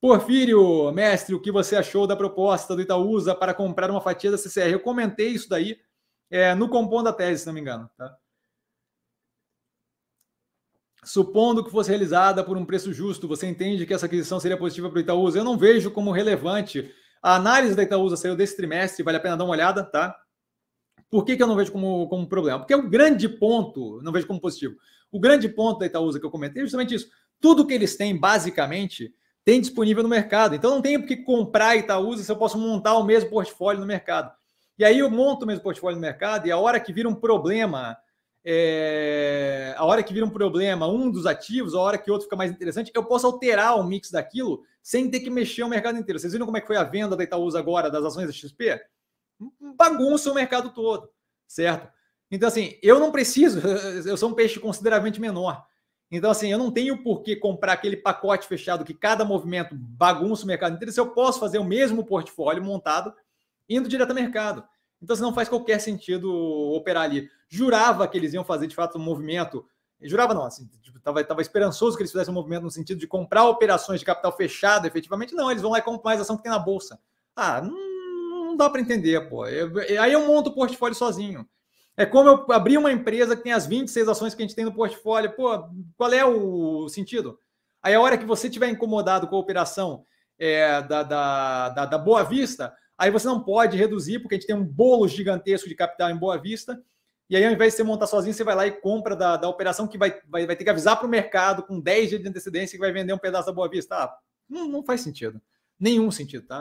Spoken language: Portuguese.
Porfírio, mestre, o que você achou da proposta do Itaúsa para comprar uma fatia da CCR? Eu comentei isso daí é, no Compondo da Tese, se não me engano. Tá? Supondo que fosse realizada por um preço justo, você entende que essa aquisição seria positiva para o Itaúsa? Eu não vejo como relevante. A análise da Itaúsa saiu desse trimestre, vale a pena dar uma olhada, tá? Por que, que eu não vejo como, como problema? Porque o é grande ponto, não vejo como positivo, o grande ponto da Itaúsa que eu comentei é justamente isso. Tudo que eles têm, basicamente, tem disponível no mercado. Então não tenho que comprar Itaúsa tá, se eu posso montar o mesmo portfólio no mercado. E aí eu monto o mesmo portfólio no mercado e a hora que vira um problema, é... a hora que vira um problema um dos ativos, a hora que outro fica mais interessante, eu posso alterar o mix daquilo sem ter que mexer o mercado inteiro. Vocês viram como é que foi a venda da Itaúsa agora das ações da XP? Bagunça o mercado todo, certo? Então assim, eu não preciso, eu sou um peixe consideravelmente menor. Então, assim, eu não tenho por que comprar aquele pacote fechado que cada movimento bagunça o mercado inteiro, se eu posso fazer o mesmo portfólio montado indo direto ao mercado. Então, assim, não faz qualquer sentido operar ali. Jurava que eles iam fazer, de fato, um movimento. Jurava não, assim, estava tipo, esperançoso que eles fizessem um movimento no sentido de comprar operações de capital fechado, efetivamente. Não, eles vão lá e compram mais ação que tem na bolsa. Ah, não, não dá para entender, pô. Eu, aí eu monto o portfólio sozinho. É como eu abrir uma empresa que tem as 26 ações que a gente tem no portfólio. Pô, qual é o sentido? Aí a hora que você estiver incomodado com a operação é, da, da, da, da Boa Vista, aí você não pode reduzir, porque a gente tem um bolo gigantesco de capital em Boa Vista. E aí, ao invés de você montar sozinho, você vai lá e compra da, da operação que vai, vai, vai ter que avisar para o mercado com 10 dias de antecedência que vai vender um pedaço da Boa Vista. Ah, não, não faz sentido. Nenhum sentido, tá?